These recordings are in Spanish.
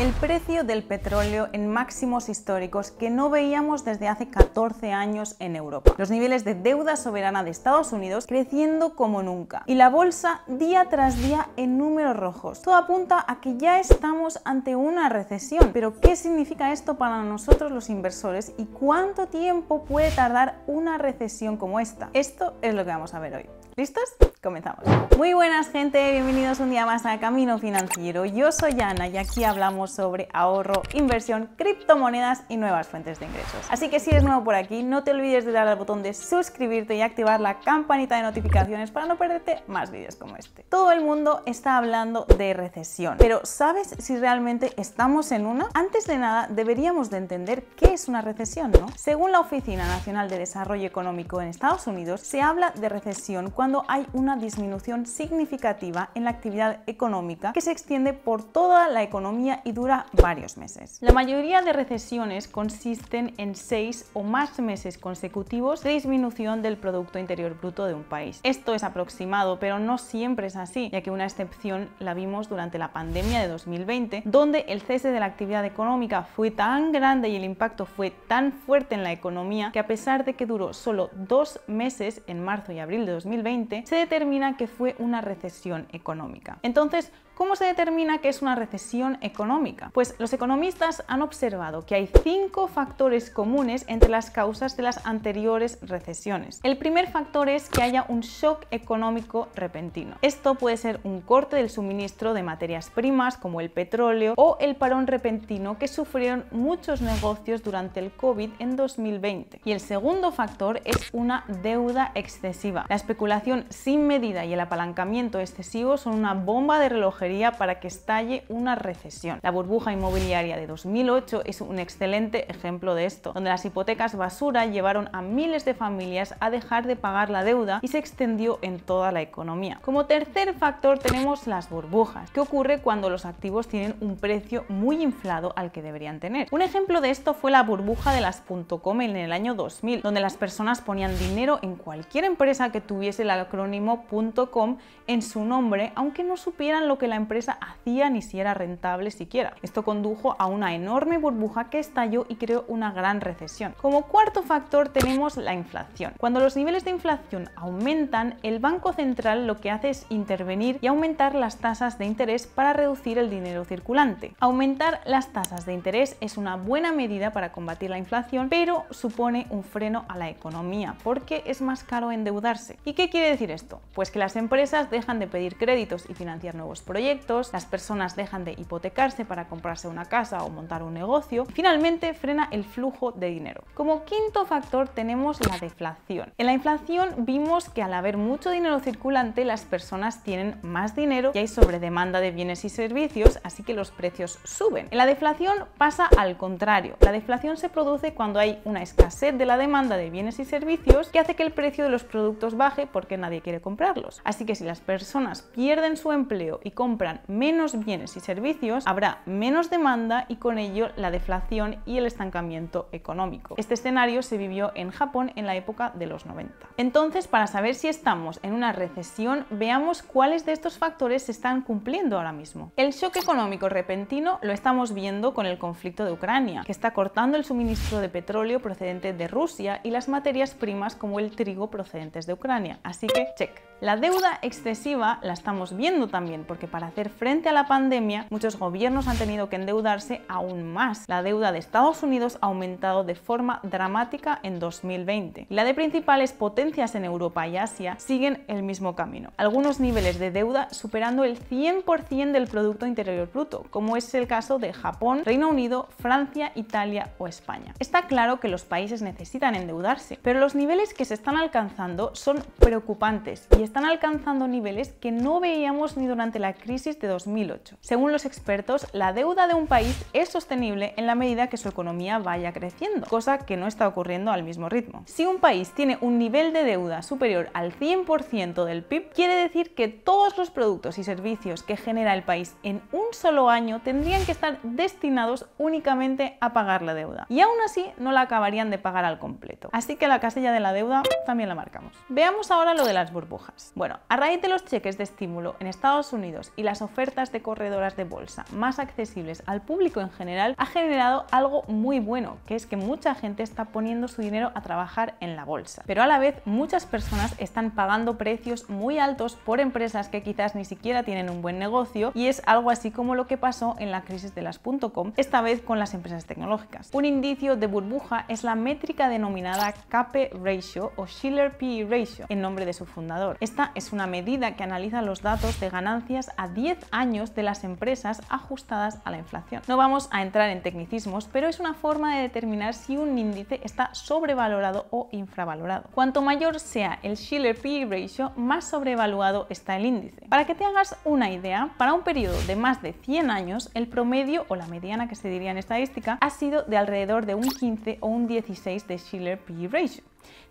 El precio del petróleo en máximos históricos que no veíamos desde hace 14 años en Europa. Los niveles de deuda soberana de Estados Unidos creciendo como nunca. Y la bolsa día tras día en números rojos. Todo apunta a que ya estamos ante una recesión. Pero ¿qué significa esto para nosotros los inversores y cuánto tiempo puede tardar una recesión como esta? Esto es lo que vamos a ver hoy. ¿Listos? Comenzamos. Muy buenas gente, bienvenidos un día más a Camino Financiero. Yo soy Ana y aquí hablamos sobre ahorro, inversión, criptomonedas y nuevas fuentes de ingresos. Así que si eres nuevo por aquí, no te olvides de dar al botón de suscribirte y activar la campanita de notificaciones para no perderte más vídeos como este. Todo el mundo está hablando de recesión, pero ¿sabes si realmente estamos en una? Antes de nada, deberíamos de entender qué es una recesión, ¿no? Según la Oficina Nacional de Desarrollo Económico en Estados Unidos, se habla de recesión cuando hay una disminución significativa en la actividad económica que se extiende por toda la economía y dura varios meses. La mayoría de recesiones consisten en seis o más meses consecutivos de disminución del Producto Interior Bruto de un país. Esto es aproximado, pero no siempre es así, ya que una excepción la vimos durante la pandemia de 2020, donde el cese de la actividad económica fue tan grande y el impacto fue tan fuerte en la economía que a pesar de que duró solo dos meses en marzo y abril de 2020, se determina que fue una recesión económica. Entonces, ¿Cómo se determina que es una recesión económica? Pues los economistas han observado que hay cinco factores comunes entre las causas de las anteriores recesiones. El primer factor es que haya un shock económico repentino. Esto puede ser un corte del suministro de materias primas como el petróleo o el parón repentino que sufrieron muchos negocios durante el COVID en 2020. Y el segundo factor es una deuda excesiva. La especulación sin medida y el apalancamiento excesivo son una bomba de reloj para que estalle una recesión. La burbuja inmobiliaria de 2008 es un excelente ejemplo de esto, donde las hipotecas basura llevaron a miles de familias a dejar de pagar la deuda y se extendió en toda la economía. Como tercer factor tenemos las burbujas. que ocurre cuando los activos tienen un precio muy inflado al que deberían tener? Un ejemplo de esto fue la burbuja de las .com en el año 2000, donde las personas ponían dinero en cualquier empresa que tuviese el acrónimo .com en su nombre, aunque no supieran lo que la empresa hacía ni si era rentable siquiera. Esto condujo a una enorme burbuja que estalló y creó una gran recesión. Como cuarto factor tenemos la inflación. Cuando los niveles de inflación aumentan, el Banco Central lo que hace es intervenir y aumentar las tasas de interés para reducir el dinero circulante. Aumentar las tasas de interés es una buena medida para combatir la inflación, pero supone un freno a la economía porque es más caro endeudarse. ¿Y qué quiere decir esto? Pues que las empresas dejan de pedir créditos y financiar nuevos proyectos las personas dejan de hipotecarse para comprarse una casa o montar un negocio. Finalmente, frena el flujo de dinero. Como quinto factor tenemos la deflación. En la inflación vimos que al haber mucho dinero circulante, las personas tienen más dinero y hay sobredemanda de bienes y servicios, así que los precios suben. En la deflación pasa al contrario. La deflación se produce cuando hay una escasez de la demanda de bienes y servicios que hace que el precio de los productos baje porque nadie quiere comprarlos. Así que si las personas pierden su empleo y compran compran menos bienes y servicios, habrá menos demanda y con ello la deflación y el estancamiento económico. Este escenario se vivió en Japón en la época de los 90. Entonces, para saber si estamos en una recesión, veamos cuáles de estos factores se están cumpliendo ahora mismo. El shock económico repentino lo estamos viendo con el conflicto de Ucrania, que está cortando el suministro de petróleo procedente de Rusia y las materias primas como el trigo procedentes de Ucrania. Así que, check. La deuda excesiva la estamos viendo también, porque para hacer frente a la pandemia, muchos gobiernos han tenido que endeudarse aún más. La deuda de Estados Unidos ha aumentado de forma dramática en 2020. la de principales potencias en Europa y Asia siguen el mismo camino. Algunos niveles de deuda superando el 100% del Producto Interior Bruto, como es el caso de Japón, Reino Unido, Francia, Italia o España. Está claro que los países necesitan endeudarse, pero los niveles que se están alcanzando son preocupantes y están alcanzando niveles que no veíamos ni durante la crisis de 2008. Según los expertos, la deuda de un país es sostenible en la medida que su economía vaya creciendo, cosa que no está ocurriendo al mismo ritmo. Si un país tiene un nivel de deuda superior al 100% del PIB, quiere decir que todos los productos y servicios que genera el país en un solo año tendrían que estar destinados únicamente a pagar la deuda. Y aún así no la acabarían de pagar al completo. Así que la casilla de la deuda también la marcamos. Veamos ahora lo de las burbujas. Bueno, a raíz de los cheques de estímulo en Estados Unidos y las ofertas de corredoras de bolsa más accesibles al público en general, ha generado algo muy bueno, que es que mucha gente está poniendo su dinero a trabajar en la bolsa. Pero a la vez, muchas personas están pagando precios muy altos por empresas que quizás ni siquiera tienen un buen negocio y es algo así como lo que pasó en la crisis de las .com, esta vez con las empresas tecnológicas. Un indicio de burbuja es la métrica denominada CAPE Ratio o Schiller PE Ratio, en nombre de su fundador. Esta es una medida que analiza los datos de ganancias a 10 años de las empresas ajustadas a la inflación. No vamos a entrar en tecnicismos, pero es una forma de determinar si un índice está sobrevalorado o infravalorado. Cuanto mayor sea el Schiller PE ratio, más sobrevaluado está el índice. Para que te hagas una idea, para un periodo de más de 100 años, el promedio o la mediana que se diría en estadística ha sido de alrededor de un 15 o un 16 de Schiller PE ratio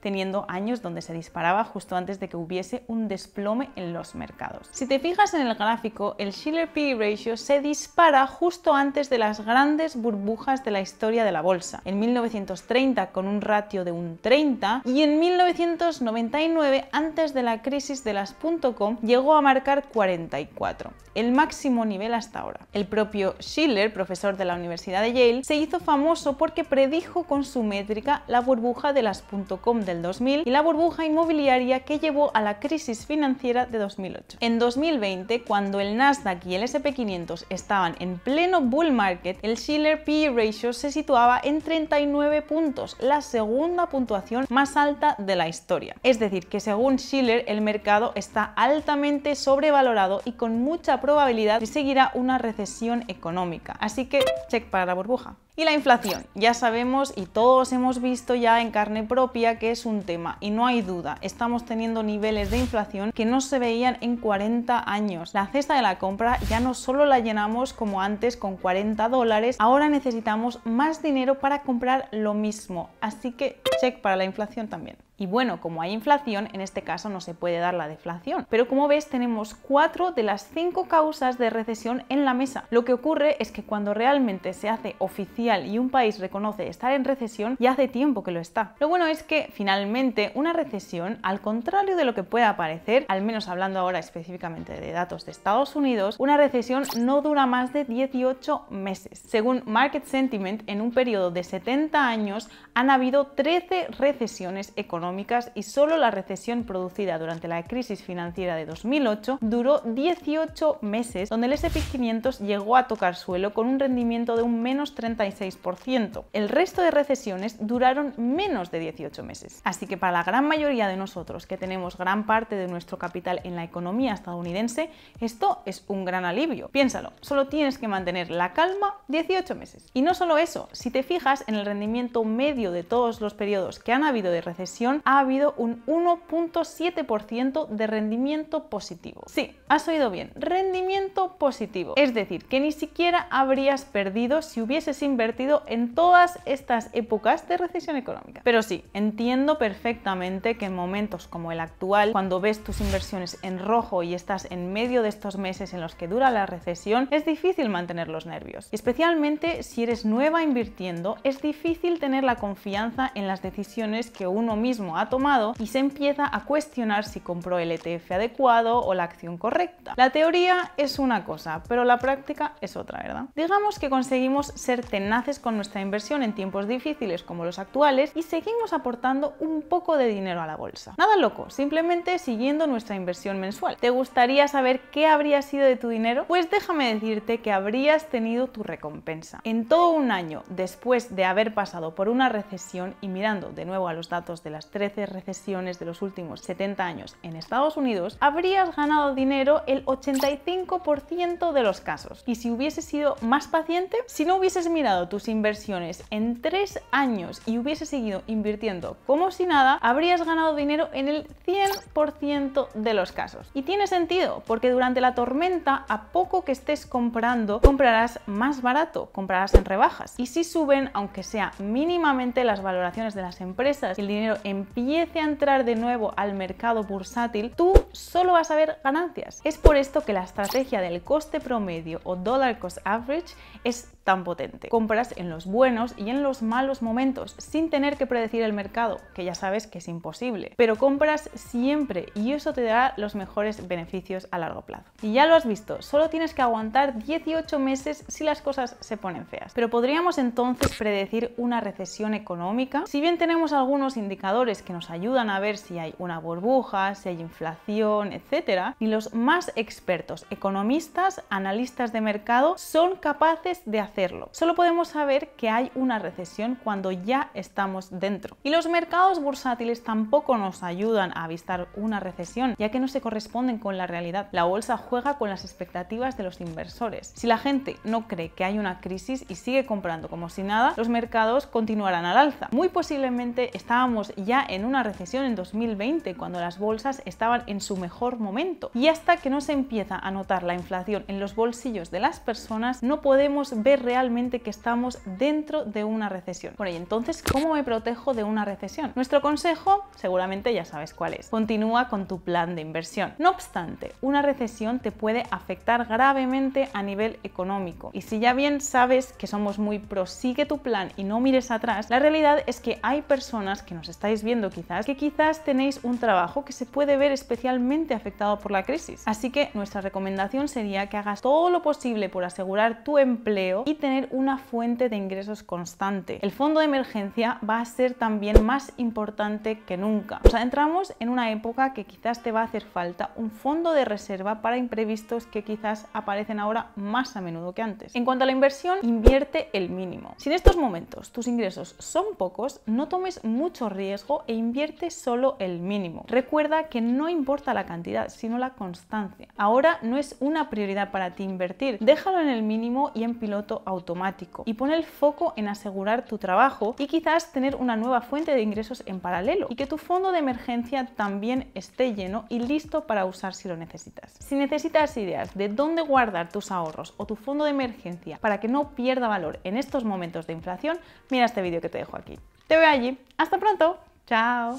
teniendo años donde se disparaba justo antes de que hubiese un desplome en los mercados. Si te fijas en el gráfico, el Schiller p e ratio se dispara justo antes de las grandes burbujas de la historia de la bolsa. En 1930 con un ratio de un 30 y en 1999 antes de la crisis de las .com llegó a marcar 44, el máximo nivel hasta ahora. El propio Schiller, profesor de la Universidad de Yale, se hizo famoso porque predijo con su métrica la burbuja de las del 2000 y la burbuja inmobiliaria que llevó a la crisis financiera de 2008. En 2020, cuando el Nasdaq y el SP500 estaban en pleno bull market, el Schiller PE ratio se situaba en 39 puntos, la segunda puntuación más alta de la historia. Es decir, que según Schiller, el mercado está altamente sobrevalorado y con mucha probabilidad seguirá una recesión económica. Así que check para la burbuja. Y la inflación, ya sabemos y todos hemos visto ya en carne propia que es un tema y no hay duda, estamos teniendo niveles de inflación que no se veían en 40 años. La cesta de la compra ya no solo la llenamos como antes con 40 dólares, ahora necesitamos más dinero para comprar lo mismo, así que check para la inflación también. Y bueno, como hay inflación, en este caso no se puede dar la deflación. Pero como ves, tenemos cuatro de las cinco causas de recesión en la mesa. Lo que ocurre es que cuando realmente se hace oficial y un país reconoce estar en recesión, ya hace tiempo que lo está. Lo bueno es que finalmente una recesión, al contrario de lo que pueda parecer, al menos hablando ahora específicamente de datos de Estados Unidos, una recesión no dura más de 18 meses. Según Market Sentiment, en un periodo de 70 años han habido 13 recesiones económicas y solo la recesión producida durante la crisis financiera de 2008 duró 18 meses, donde el S&P 500 llegó a tocar suelo con un rendimiento de un menos 36%. El resto de recesiones duraron menos de 18 meses. Así que para la gran mayoría de nosotros que tenemos gran parte de nuestro capital en la economía estadounidense, esto es un gran alivio. Piénsalo, solo tienes que mantener la calma 18 meses. Y no solo eso, si te fijas en el rendimiento medio de todos los periodos que han habido de recesión, ha habido un 1.7% de rendimiento positivo. Sí, has oído bien, rendimiento positivo. Es decir, que ni siquiera habrías perdido si hubieses invertido en todas estas épocas de recesión económica. Pero sí, entiendo perfectamente que en momentos como el actual, cuando ves tus inversiones en rojo y estás en medio de estos meses en los que dura la recesión, es difícil mantener los nervios. Especialmente si eres nueva invirtiendo, es difícil tener la confianza en las decisiones que uno mismo ha tomado y se empieza a cuestionar si compró el ETF adecuado o la acción correcta. La teoría es una cosa, pero la práctica es otra, ¿verdad? Digamos que conseguimos ser tenaces con nuestra inversión en tiempos difíciles como los actuales y seguimos aportando un poco de dinero a la bolsa. Nada loco, simplemente siguiendo nuestra inversión mensual. ¿Te gustaría saber qué habría sido de tu dinero? Pues déjame decirte que habrías tenido tu recompensa. En todo un año después de haber pasado por una recesión y mirando de nuevo a los datos de las 13 recesiones de los últimos 70 años en Estados Unidos, habrías ganado dinero el 85% de los casos. Y si hubieses sido más paciente, si no hubieses mirado tus inversiones en 3 años y hubieses seguido invirtiendo como si nada, habrías ganado dinero en el 100% de los casos. Y tiene sentido, porque durante la tormenta, a poco que estés comprando, comprarás más barato, comprarás en rebajas. Y si suben, aunque sea mínimamente las valoraciones de las empresas, el dinero en empiece a entrar de nuevo al mercado bursátil, tú solo vas a ver ganancias. Es por esto que la estrategia del coste promedio o dollar cost average es tan potente. Compras en los buenos y en los malos momentos, sin tener que predecir el mercado, que ya sabes que es imposible, pero compras siempre y eso te dará los mejores beneficios a largo plazo. Y ya lo has visto, solo tienes que aguantar 18 meses si las cosas se ponen feas. Pero podríamos entonces predecir una recesión económica, si bien tenemos algunos indicadores que nos ayudan a ver si hay una burbuja, si hay inflación, etc. y los más expertos economistas, analistas de mercado son capaces de hacer Solo podemos saber que hay una recesión cuando ya estamos dentro. Y los mercados bursátiles tampoco nos ayudan a avistar una recesión, ya que no se corresponden con la realidad. La bolsa juega con las expectativas de los inversores. Si la gente no cree que hay una crisis y sigue comprando como si nada, los mercados continuarán al alza. Muy posiblemente estábamos ya en una recesión en 2020, cuando las bolsas estaban en su mejor momento. Y hasta que no se empieza a notar la inflación en los bolsillos de las personas, no podemos ver realmente que estamos dentro de una recesión. Bueno, y entonces, ¿cómo me protejo de una recesión? Nuestro consejo, seguramente ya sabes cuál es. Continúa con tu plan de inversión. No obstante, una recesión te puede afectar gravemente a nivel económico. Y si ya bien sabes que somos muy prosigue tu plan y no mires atrás, la realidad es que hay personas que nos estáis viendo quizás, que quizás tenéis un trabajo que se puede ver especialmente afectado por la crisis. Así que nuestra recomendación sería que hagas todo lo posible por asegurar tu empleo tener una fuente de ingresos constante. El fondo de emergencia va a ser también más importante que nunca. O sea, entramos en una época que quizás te va a hacer falta un fondo de reserva para imprevistos que quizás aparecen ahora más a menudo que antes. En cuanto a la inversión, invierte el mínimo. Si en estos momentos tus ingresos son pocos, no tomes mucho riesgo e invierte solo el mínimo. Recuerda que no importa la cantidad, sino la constancia. Ahora no es una prioridad para ti invertir. Déjalo en el mínimo y en piloto automático y pone el foco en asegurar tu trabajo y quizás tener una nueva fuente de ingresos en paralelo y que tu fondo de emergencia también esté lleno y listo para usar si lo necesitas. Si necesitas ideas de dónde guardar tus ahorros o tu fondo de emergencia para que no pierda valor en estos momentos de inflación, mira este vídeo que te dejo aquí. Te veo allí. Hasta pronto. Chao.